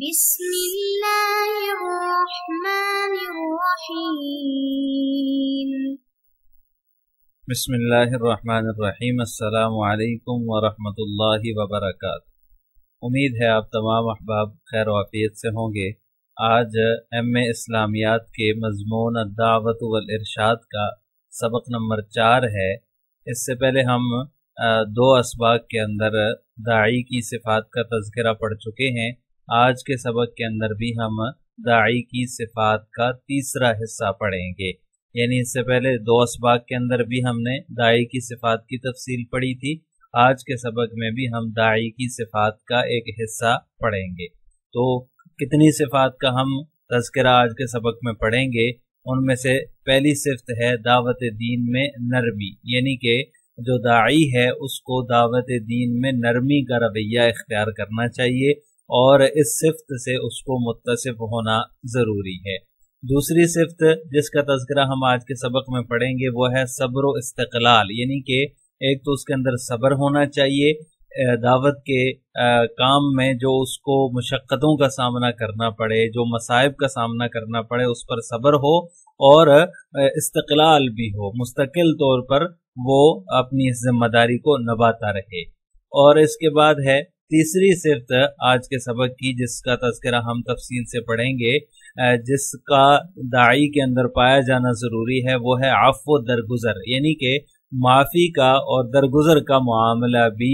بسم الله الرحمن الرحيم بسم الله الرحمन उम्मीद है आप तमाम अहबाब खैर वाफियत से होंगे आज एम ए इस्लामियात के मजमून दावत वल इरशाद का सबक नंबर चार है इससे पहले हम दो इसबाक के अंदर दाई की सिफात का तस्करा पढ़ चुके हैं आज के सबक के अंदर भी हम दाई की सिफात का तीसरा हिस्सा पढ़ेंगे यानी इससे पहले दो इसबाग के अंदर भी हमने दाई की सिफात की तफसील पढ़ी थी आज के सबक में भी हम दाई की सिफात का एक हिस्सा पढ़ेंगे तो कितनी सिफात का हम तस्करा आज के सबक में पढ़ेंगे उनमें से पहली सिफत है दावत दीन में नरमी यानी के जो दाई है उसको दावत दीन में नरमी का रवैया इख्तियार करना चाहिए और इस सिफत से उसको मुतसिफ होना ज़रूरी है दूसरी सिफत जिसका तस्करा हम आज के सबक में पढ़ेंगे वो है सब्र इस्तलाल यानी कि एक तो उसके अंदर सब्र होना चाहिए दावत के काम में जो उसको मुशक्क़तों का सामना करना पड़े जो मसाइब का सामना करना पड़े उस पर सब्र हो और इस्तलाल भी हो मुस्तकिल तौर पर वो अपनी जिम्मेदारी को नभाता रहे और इसके बाद है तीसरी सिरत आज के सबक की जिसका तस्करा हम तफसील से पढ़ेंगे जिसका दाई के अंदर पाया जाना ज़रूरी है वो है आफ व दरगुजर यानी कि माफ़ी का और दरगुजर का मामला भी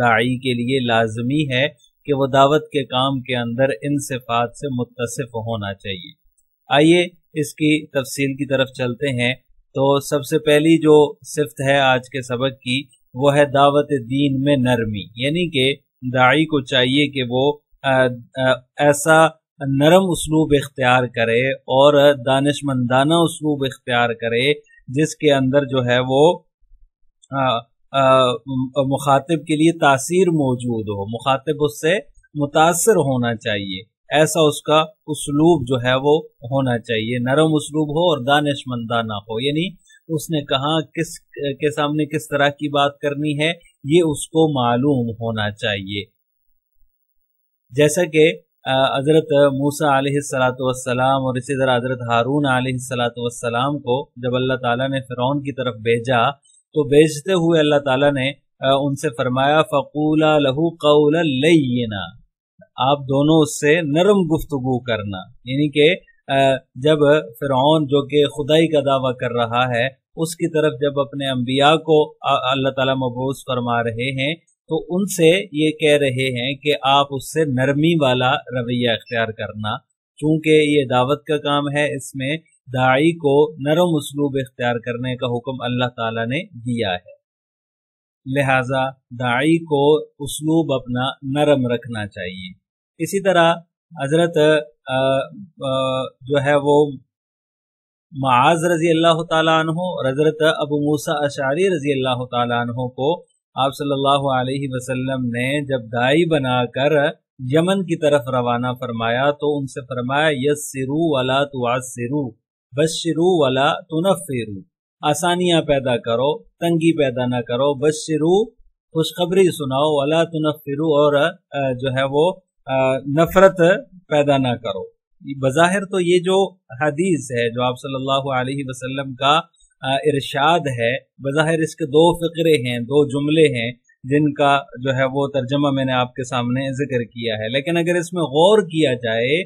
दाई के लिए लाजमी है कि वो दावत के काम के अंदर इन सिफात से मुतसफ़ होना चाहिए आइए इसकी तफसील की तरफ चलते हैं तो सबसे पहली जो सिफत है आज के सबक की वह है दावत दीन में नरमी यानी कि दाई को चाहिए कि वो ऐसा नरम उसलूब इख्तियार करे और दानशमंदाना उसलूब इख्तियार करे जिसके अंदर जो है वो मुखातिब के लिए तासीर मौजूद हो मुखातिब उससे मुतासर होना चाहिए ऐसा उसका उसलूब जो है वो होना चाहिए नरम उसलूब हो और दानशमंदाना हो यानी उसने कहा किस के सामने किस तरह की बात करनी है ये उसको मालूम होना चाहिए जैसा कि हजरत मूसा आलतम और इसी तरह हजरत हारून आलतम को जब अल्लाह ताला ने फ़िरौन की तरफ भेजा तो भेजते हुए अल्लाह ताला ने उनसे फरमाया फ़कूला लहू कौल लयना आप दोनों उससे नरम गुफ्तगु करना यानी कि जब फिरौन जो कि खुदाई का दावा कर रहा है उसकी तरफ जब अपने अम्बिया को अल्लाह ताला मबूस फरमा रहे हैं तो उनसे ये कह रहे हैं कि आप उससे नरमी वाला रवैया अख्तियार करना चूंकि ये दावत का काम है इसमें दाई को नरम उसलूब इख्तियार करने का हुक्म अल्लाह ताला ने दिया है लिहाजा दाई को उसलूब अपना नरम रखना चाहिए इसी तरह हजरत जो है वो माज रजी अल्लाह तु रजरत अबू मूसा अशारी रजी अल्लाह तु को आप सल्लल्लाहु अलैहि वसल्लम ने जब दाई बनाकर यमन की तरफ रवाना फरमाया तो उनसे फरमाया यस्सिरू वाला बस बशिरू वाला तुनफिरू आसानियां पैदा करो तंगी पैदा ना करो बशिरू खुशखबरी सुनाओ वाला फिरु और जो है वो नफरत पैदा ना करो बज़ाहिर तो ये जो हदीस है जो आप सल्लल्लाहु अलैहि वसल्लम का इरशाद है बज़ाहिर इसके दो फ़िक्रे हैं दो जुमले हैं जिनका जो है वो तर्जमा मैंने आपके सामने जिक्र किया है लेकिन अगर इसमें गौर किया जाए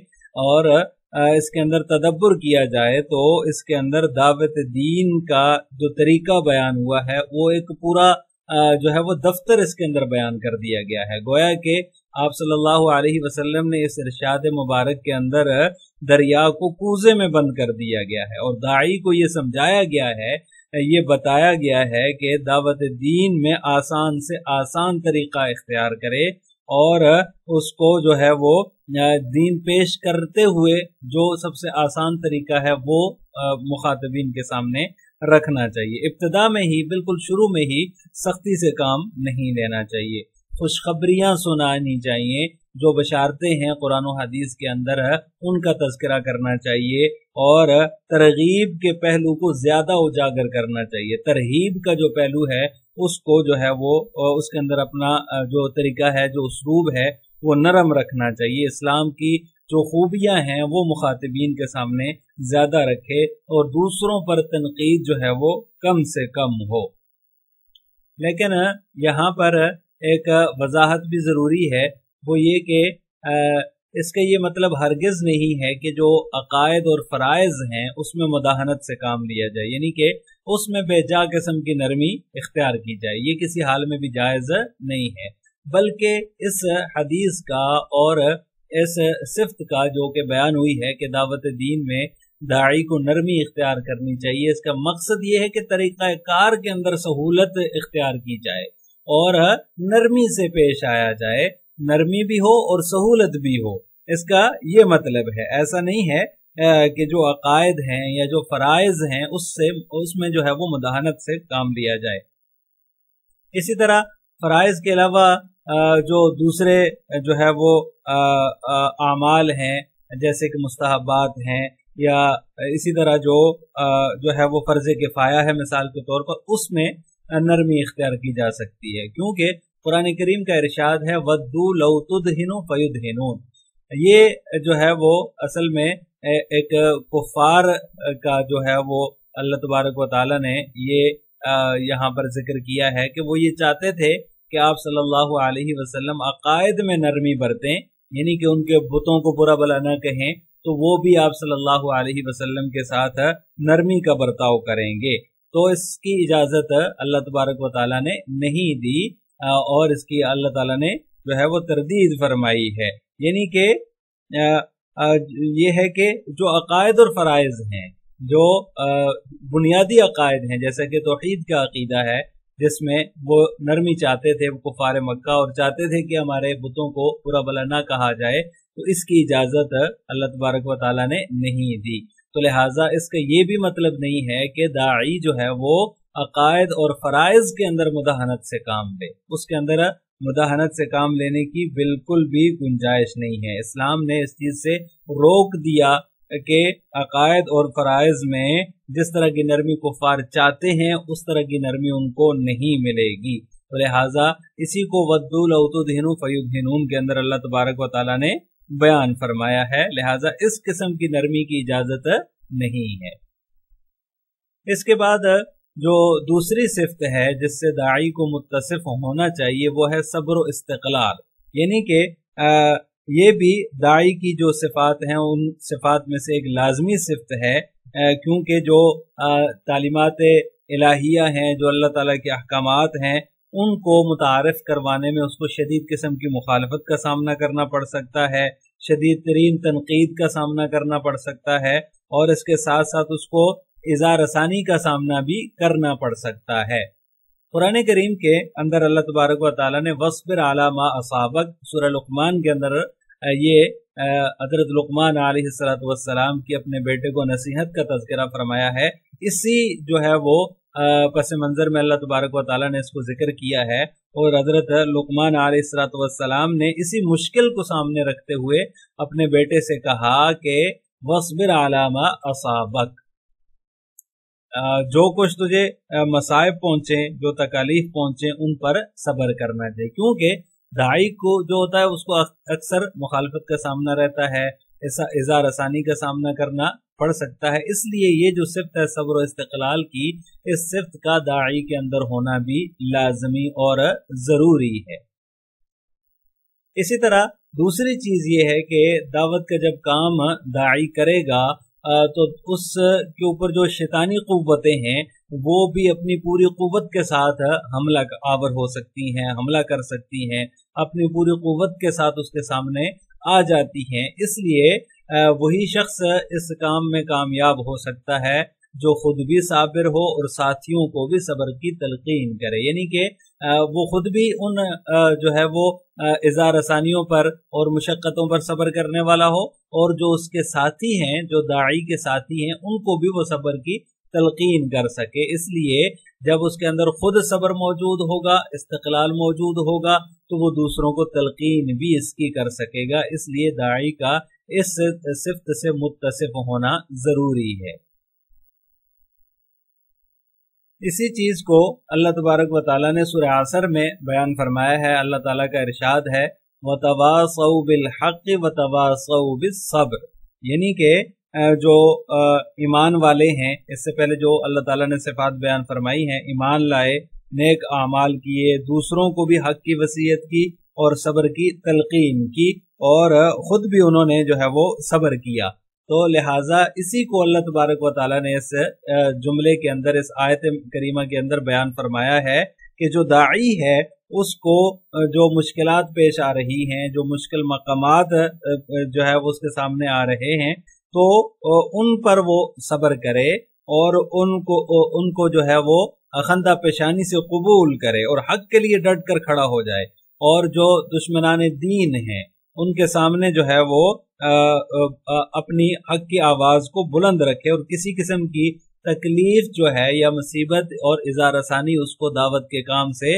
और इसके अंदर तदब्बर किया जाए तो इसके अंदर दावत दीन का जो तरीका बयान हुआ है वो एक पूरा जो है वो दफ्तर इसके अंदर बयान कर दिया गया है गोया के आप सल्लल्लाहु अलैहि वसल्लम ने इस इर्शाद मुबारक के अंदर दरिया को कूजे में बंद कर दिया गया है और दाई को ये समझाया गया है ये बताया गया है कि दावत दीन में आसान से आसान तरीका इख्तियार करे और उसको जो है वो दीन पेश करते हुए जो सबसे आसान तरीका है वो मुखातबीन के सामने रखना चाहिए इब्तदा में ही बिल्कुल शुरू में ही सख्ती से काम नहीं लेना चाहिए खुशखबरियाँ सुनानी चाहिए जो बशारते हैं कुरान हदीस के अंदर उनका तस्करा करना चाहिए और तरगीब के पहलू को ज्यादा उजागर करना चाहिए तरहीब का जो पहलू है उसको जो है वो उसके अंदर अपना जो तरीका है जो उसलूब है वो नरम रखना चाहिए इस्लाम की जो खूबियां हैं वो मुखातबीन के सामने ज्यादा रखे और दूसरों पर तनकीद जो है वो कम से कम हो लेकिन यहाँ पर एक वजाहत भी ज़रूरी है वो ये कि इसका ये मतलब हरगिज़ नहीं है कि जो अकायद और फ़रज़ हैं उसमें मुदाहनत से काम लिया जाए यानी कि उसमें बेजा किस्म की नरमी इख्तियार की जाए ये किसी हाल में भी जायज़ नहीं है बल्कि इस हदीस का और इस सिफ्त का जो कि बयान हुई है कि दावत दीन में दाई को नरमी इख्तियार करनी चाहिए इसका मकसद ये है कि तरीक़ाकार के अंदर सहूलत इख्तियार की जाए और नरमी से पेश आया जाए नरमी भी हो और सहूलत भी हो इसका ये मतलब है ऐसा नहीं है कि जो अकायद हैं या जो फ़राइज़ हैं उससे उसमें जो है वो मदाहनत से काम लिया जाए इसी तरह फ़राइज़ के अलावा जो दूसरे जो है वो आमाल हैं जैसे कि मुस्तहबात हैं या इसी तरह जो जो है वो फ़र्ज़ किफ़ाया है मिसाल के तौर पर उसमें नरमी इख्तियार की जा सकती है क्योंकि कुरान करीम का इरशाद है वद्दू लव तुद हिनो फयुद हिनून ये जो है वो असल में एक कुफार का जो है वो अल्लाह तबारक व ने ये यहाँ पर जिक्र किया है कि वो ये चाहते थे कि आप सल्लल्लाहु अलैहि वसल्लम अकायद में नरमी बरतें यानी कि उनके बुतों को बुरा भला ना कहें तो वो भी आप सल्लल्लाहु अलैहि वसल्लम के साथ नरमी का बर्ताव करेंगे तो इसकी इजाज़त अल्लाह तबारक व ने नहीं दी और इसकी अल्लाह ताला ने जो है वो तरदीद फरमाई है यानी कि ये है कि जो अकायद और फ़रज़ हैं जो बुनियादी अकायद हैं जैसे कि तोहीद का अकीदा है जिसमें वो नरमी चाहते थे वो कुफार मक्का और चाहते थे कि हमारे बुतों को पूरा भला ना कहा जाए तो इसकी इजाज़त अल्लाह तबारक व ने नहीं दी तो लिहाजा इसका ये भी मतलब नहीं है कि दाई जो है वो अकायद और फराइज के अंदर मुदाहनत से काम ले उसके अंदर मुदाहनत से काम लेने की बिल्कुल भी गुंजाइश नहीं है इस्लाम ने इस चीज़ से रोक दिया कि अकायद और फराइज में जिस तरह की नरमी कुफार चाहते हैं उस तरह की नरमी उनको नहीं मिलेगी तो लिहाजा इसी को वद्दुल अवतुदीन फ़युद्दीन के अंदर अल्लाह तबारक व ने बयान फरमाया है लिहाजा इस किस्म की नरमी की इजाजत नहीं है इसके बाद जो दूसरी सिफत है जिससे दाई को मुतसिफ होना चाहिए वो है सब्र इस्तकलाल यानी कि ये भी दाई की जो सिफात हैं उन सिफात में से एक लाजमी सिफत है क्योंकि जो तालीमत इलाहिया हैं जो अल्लाह ताला के अहकाम हैं उनको मुतारफ करवाने में उसको शदीद किस्म की मुखालफत का सामना करना पड़ सकता है शदीद तरीन तनकीद का सामना करना पड़ सकता है और इसके साथ साथ उसको इजार आसानी का सामना भी करना पड़ सकता है कुरान करीम के अंदर अल्लाह तबारक वाली ने वसबिर आला मा असाबक सुरमान के अंदर ये हजरत लकमान आलतम की अपने बेटे को नसीहत का तस्करा फरमाया है इसी जो है वो पस मंज़र में अल्लाह तबारक व ने इसको जिक्र किया है और हज़रत लुकमान आलतम ने इसी मुश्किल को सामने रखते हुए अपने बेटे से कहा कि वसबिर आलामा असाबक जो कुछ तुझे मसायब पहुंचे जो तकालीफ पहुंचे उन पर सब्र करना चाहिए क्योंकि दाई को जो होता है उसको अक्सर मुखालफत का सामना रहता है इजा रसानी का सामना करना पड़ सकता है इसलिए ये जो सिफ्त है सब्र इस्तकलाल की इस सिफ्त का दाई के अंदर होना भी लाजमी और ज़रूरी है इसी तरह दूसरी चीज़ ये है कि दावत का जब काम दाई करेगा तो उस के ऊपर जो शैतानी कुतें हैं वो भी अपनी पूरी कुत के साथ हमला आवर हो सकती हैं हमला कर सकती हैं अपनी पूरी कुत के साथ उसके सामने आ जाती हैं इसलिए वही शख्स इस काम में कामयाब हो सकता है जो खुद भी साबिर हो और साथियों को भी सब्र की तलकीन करे यानी कि वो खुद भी उन जो है वो इजार आसानियों पर और मुशक्क़तों पर सब्र करने वाला हो और जो उसके साथी हैं जो दाई के साथी हैं उनको भी वो सब्र की तलकीन कर सके इसलिए जब उसके अंदर खुद सब्र मौजूद होगा इस्तकलाल मौजूद होगा तो वो दूसरों को तलकीन भी इसकी कर सकेगा इसलिए दाई का इस सिफ्त से मुतसिफ होना जरूरी है इसी चीज को अल्लाह तबारक व ने सुर आसर में बयान फरमाया है अल्लाह ताला का इरशाद है व तवासऊ बिल हक व तवासऊ बिल यानी के जो ईमान वाले हैं इससे पहले जो अल्लाह ताला ने सिफात बयान फरमाई है ईमान लाए नेक आमाल किए दूसरों को भी हक की वसीयत की और सब्र की तलकीन की और ख़ुद भी उन्होंने जो है वो सब्र किया तो लिहाजा इसी को अल्लाह तबारक व ताला ने इस जुमले के अंदर इस आयत करीमा के अंदर बयान फरमाया है कि जो दाई है उसको जो मुश्किल पेश आ रही हैं जो मुश्किल मकाम जो है वो उसके सामने आ रहे हैं तो उन पर वो सब्र करे और उनको उनको जो है वो अखंदा पेशानी से कबूल करे और हक के लिए डट कर खड़ा हो जाए और जो दुश्मनान दीन है उनके सामने जो है वो आ, आ, अपनी हक की आवाज को बुलंद रखे और किसी किस्म की तकलीफ जो है या मुसीबत और इजारसानी उसको दावत के काम से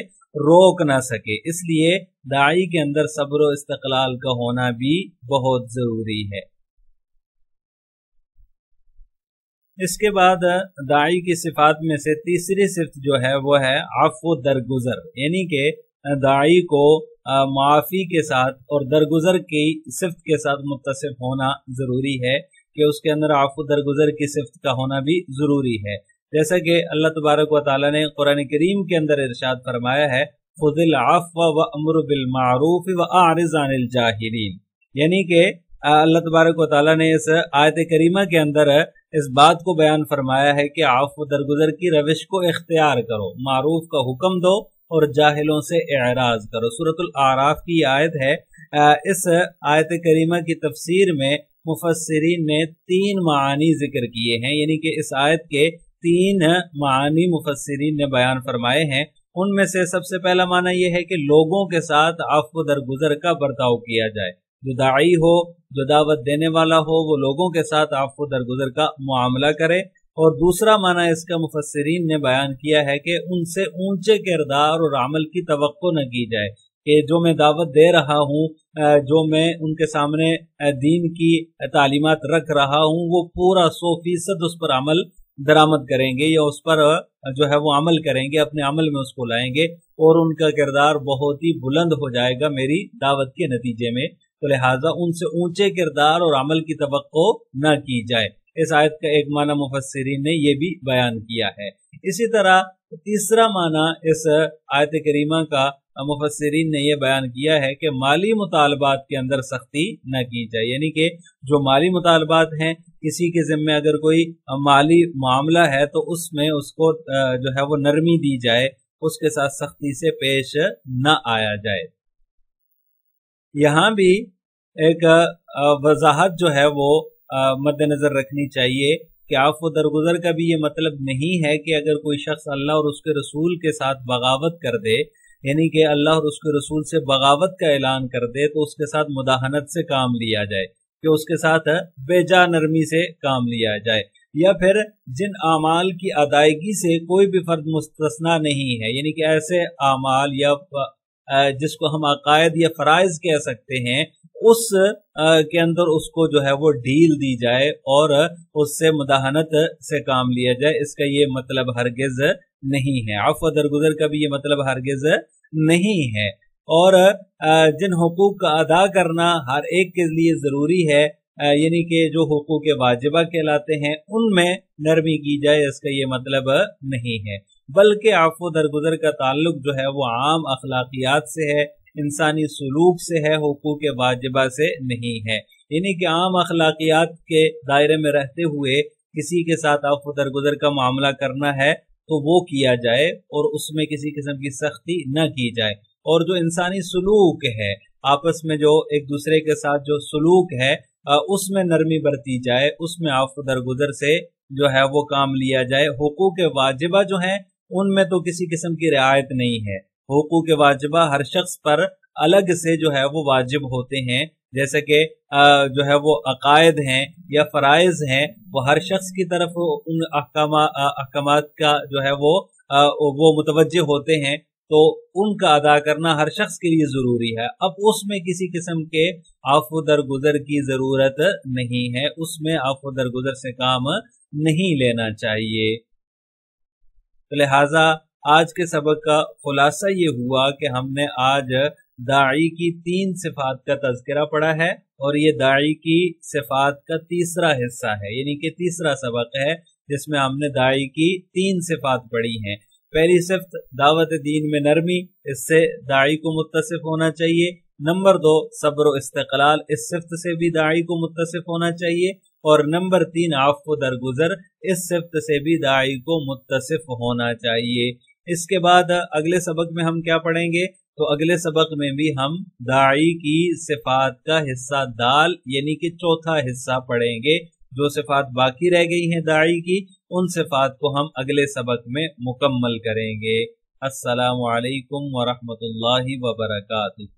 रोक ना सके इसलिए दाई के अंदर सब्र इस्तकलाल का होना भी बहुत जरूरी है इसके बाद दाई की सिफात में से तीसरी सिफत जो है वो है आफो दरगुजर यानी के दाई को माफ़ी के साथ और दरगुजर की सिफ्त के साथ मुतसफ होना ज़रूरी है कि उसके अंदर आफू दरगुजर की सिफ्त का होना भी ज़रूरी है जैसा कि अल्लाह तबारक व ने कुरान करीम के अंदर इरशाद फरमाया है खुदिल आफ़ व अमर मारूफ व आरजान यानी कि अल्लाह तबारक वाली ने इस आयत करीमा के अंदर इस बात को बयान फरमाया है कि आप दरगुजर की रविश को इख्तियार करो मारूफ का हुक्म दो और जाहिलों से एराज करो सूरतुल आराफ की आयत है इस आयत करीमा की तफसीर में मुफसरीन ने तीन मानी जिक्र किए हैं यानी कि इस आयत के तीन मानी मुफसरीन ने बयान फरमाए हैं उनमें से सबसे पहला माना यह है कि लोगों के साथ आफ दरगुजर का बर्ताव किया जाए जो दाई हो जो दावत देने वाला हो वो लोगों के साथ आफ दरगुजर का मामला करे और दूसरा माना इसका मुफसरीन ने बयान किया है कि उनसे ऊंचे किरदार और अमल की तो न की जाए कि जो मैं दावत दे रहा हूँ जो मैं उनके सामने दीन की तालीमत रख रहा हूँ वो पूरा सौ फीसद उस पर अमल दरामद करेंगे या उस पर जो है वो अमल करेंगे अपने अमल में उसको लाएंगे और उनका किरदार बहुत ही बुलंद हो जाएगा मेरी दावत के नतीजे में तो लिहाजा उनसे ऊंचे किरदार और अमल की तो न की जाए इस आयत का एक माना मुफसरीन ने यह भी बयान किया है इसी तरह तीसरा माना इस आयत करीमा का मुफसरीन ने यह बयान किया है कि माली मुतालबात के अंदर सख्ती न की जाए यानी कि जो माली मुतालबात हैं किसी के ज़िम्मे अगर कोई माली मामला है तो उसमें उसको जो है वो नरमी दी जाए उसके साथ सख्ती से पेश न आया जाए यहाँ भी एक वजाहत जो है वो मद्देनजर रखनी चाहिए कि आफ व दरगुजर का भी ये मतलब नहीं है कि अगर कोई शख्स अल्लाह और उसके रसूल के साथ बगावत कर दे यानी कि अल्लाह और उसके रसूल से बगावत का ऐलान कर दे तो उसके साथ मुदाहनत से काम लिया जाए कि उसके साथ बेजा नरमी से काम लिया जाए या फिर जिन अमाल की अदायगी से कोई भी फर्द मुस्तना नहीं है यानी कि ऐसे अमाल या जिसको हम अकायद या फ़राइज कह सकते हैं उस के अंदर उसको जो है वो ढील दी जाए और उससे मुदाहनत से काम लिया जाए इसका ये मतलब हरगिज नहीं है अफ दरगुजर का भी ये मतलब हरगिज नहीं है और जिन हकूक का अदा करना हर एक के लिए ज़रूरी है यानी कि जो हकूक वाजिबा कहलाते हैं उनमें नरमी की जाए इसका ये मतलब नहीं है बल्कि आफो दरगुजर का ताल्लुक जो है वो आम अखलाकियात से है इंसानी सलूक से है हकूक वाजबा से नहीं है यानी कि आम अखलाकियात के दायरे में रहते हुए किसी के साथ आफो दरगुजर का मामला करना है तो वो किया जाए और उसमें किसी किस्म की सख्ती न की जाए और जो इंसानी सलूक है आपस में जो एक दूसरे के साथ जो सलूक है उसमें नरमी बरती जाए उसमें आफ दरगुजर से जो है वो काम लिया जाए हकूक वाजिबा जो है उनमें तो किसी किस्म की रियायत नहीं है हकूक वाजिबा हर शख्स पर अलग से जो है वो वाजिब होते हैं जैसे कि जो है वो अकायद हैं या फ़राइज़ हैं वो हर शख्स की तरफ उन अहकाम का जो है वो आ, वो मुतवजह होते हैं तो उनका अदा करना हर शख्स के लिए ज़रूरी है अब उसमें किसी किस्म के आफो दरगुजर की ज़रूरत नहीं है उसमें आफो दरगुजर से काम नहीं लेना चाहिए तो लिहाजा आज के सबक का खुलासा ये हुआ कि हमने आज दाई की तीन सिफात का तस्करा पढ़ा है और ये दाई की सिफात का तीसरा हिस्सा है यानी कि तीसरा सबक है जिसमें हमने दाई की तीन सिफात पढ़ी हैं पहली सिफत दावत दीन में नरमी इससे दाई को मुतसिफ होना चाहिए नंबर दो सब्र इस्तकलाल इस सिफत से भी दाई को मुतसिफ होना चाहिए और नंबर तीन आफो दरगुजर इस सिफत से भी दाई को मुतसिफ होना चाहिए इसके बाद अगले सबक में हम क्या पढ़ेंगे तो अगले सबक में भी हम दाई की सिफात का हिस्सा दाल यानी कि चौथा हिस्सा पढ़ेंगे जो सिफात बाकी रह गई हैं दाई की उन सिफात को हम अगले सबक में मुकम्मल करेंगे असलकम लाही वबरकू